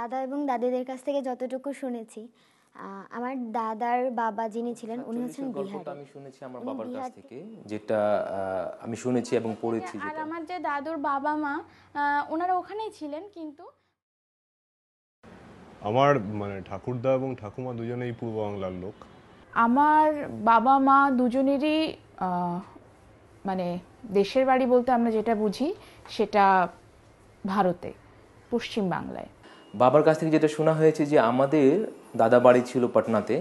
দাদা এবং দাদিদের কাছ থেকে যতটুকু শুনেছি আমার দাদার বাবা যিনি ছিলেন আচ্ছা, উনি হচ্ছেন বিহারি আমি শুনেছি আমার বাবার কাছ থেকে যেটা আমি শুনেছি এবং পড়েছি হ্যাঁ, আর আমার যে দাদুর বাবা মা ওনারা ওখানেই ছিলেন কিন্তু আমার মানে ঠাকুরদা এবং ঠাকুমা দুজনেই পূর্ব বাংলার লোক আমার বাবা মা দুজনেরই মানে দেশের বাড়ি বলতে আমরা যেটা বুঝি সেটা ভারতে পশ্চিম বাংলায় বাবার কাছ থেকে যেটা শোনা হয়েছে যে আমাদের দাদা বাড়ি ছিল পাটনাতে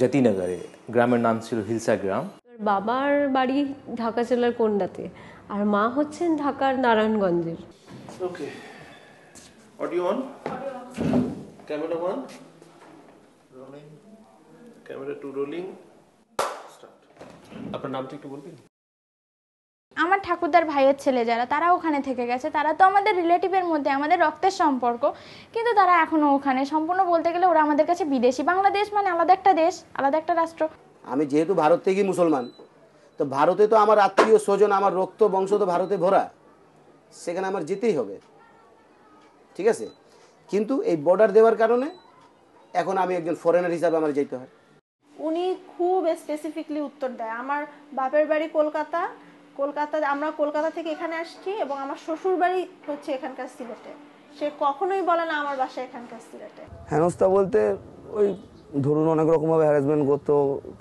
জাতিনগরে গ্রামের নাম ছিল হিলসা গ্রাম বাবার বাড়ি ঢাকা জেলার কোন্ডাতে আর মা হচ্ছেন ঢাকার নারায়ণগঞ্জের okay audio on camera one rolling camera two rolling start আপনার নামটা একটু বলবেন ঠাকুরদার ভাইয়ের ছেলে যারা তারা ওখানে থেকে গেছে তারা তো আমাদের রিলেটিভের মধ্যে আমাদের রক্তের সম্পর্ক কিন্তু তারা এখনও ওখানে সম্পূর্ণ বলতে গেলে ওরা আমাদের কাছে বিদেশি বাংলাদেশ মানে আলাদা একটা দেশ আলাদা একটা রাষ্ট্র আমি যেহেতু ভারত থেকেই মুসলমান তো ভারতে তো আমার আত্মীয় স্বজন আমার রক্ত বংশ তো ভারতে ভরা সেখানে আমার যেতেই হবে ঠিক আছে কিন্তু এই বর্ডার দেওয়ার কারণে এখন আমি একজন ফরেনার হিসাবে আমার যেতে হয় উনি খুব স্পেসিফিকলি উত্তর দেয় আমার বাপের বাড়ি কলকাতা কলকাতা আমরা কলকাতা থেকে এখানে আসছি এবং আমার শ্বশুর বাড়ি হচ্ছে এখানকার সিলেটে সে কখনোই বলে না আমার বাসা এখানকার সিলেটে হেনস্থা বলতে ওই ধরুন অনেক রকমভাবে হ্যারাসমেন্ট করতো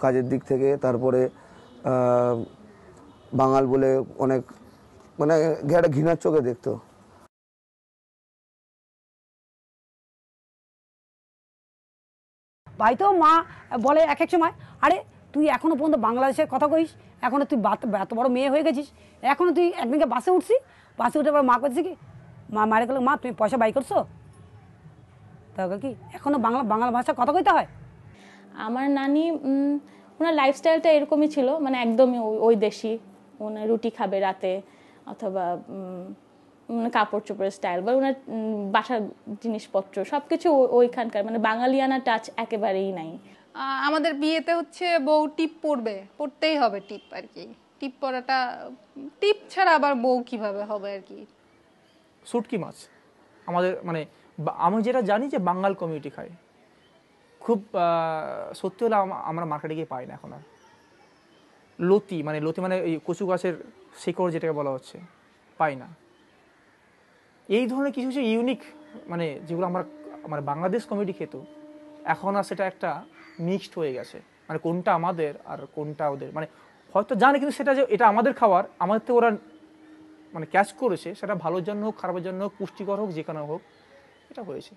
কাজের দিক থেকে তারপরে বাঙাল বলে অনেক মানে একটা ঘৃণার চোখে দেখতো ভাই তো মা বলে এক এক সময় আরে তুই এখনও পর্যন্ত বাংলাদেশের কথা কইস এখনও তুই এত বড় মেয়ে হয়ে গেছিস এখনও তুই একদিনকে বাসে উঠছি বাসে উঠে পর মা করছি কি মা মারে গেলো মা তুমি পয়সা বাই করছো তাকে কি এখনও বাংলা বাংলা ভাষা কথা কইতে হয় আমার নানি ওনার লাইফস্টাইলটা এরকমই ছিল মানে একদমই ওই দেশি ওনার রুটি খাবে রাতে অথবা কাপড় চোপড়ের স্টাইল বা ওনার বাসার জিনিসপত্র সব কিছু ওইখানকার মানে বাঙালিয়ানা টাচ একেবারেই নাই আমাদের বিয়েতে হচ্ছে বউ টিপ পরবে পরতেই হবে টিপ আর কি টিপ পরাটা টিপ ছাড়া আবার বউ কিভাবে হবে আর কি শুটকি মাছ আমাদের মানে আমি যেটা জানি যে বাঙাল কমিউনিটি খায় খুব সত্যি হলে আমরা মার্কেটে গিয়ে পাই না এখন আর লতি মানে লতি মানে এই কচু গাছের শিকড় যেটাকে বলা হচ্ছে পাই না এই ধরনের কিছু কিছু ইউনিক মানে যেগুলো আমরা আমার বাংলাদেশ কমিটি খেত এখন আর সেটা একটা মিক্সড হয়ে গেছে মানে কোনটা আমাদের আর কোনটা ওদের মানে হয়তো জানে কিন্তু সেটা যে এটা আমাদের খাবার আমাদের তো ওরা মানে ক্যাচ করেছে সেটা ভালোর জন্য হোক খারাপের জন্য হোক পুষ্টিকর হোক যে হোক এটা হয়েছে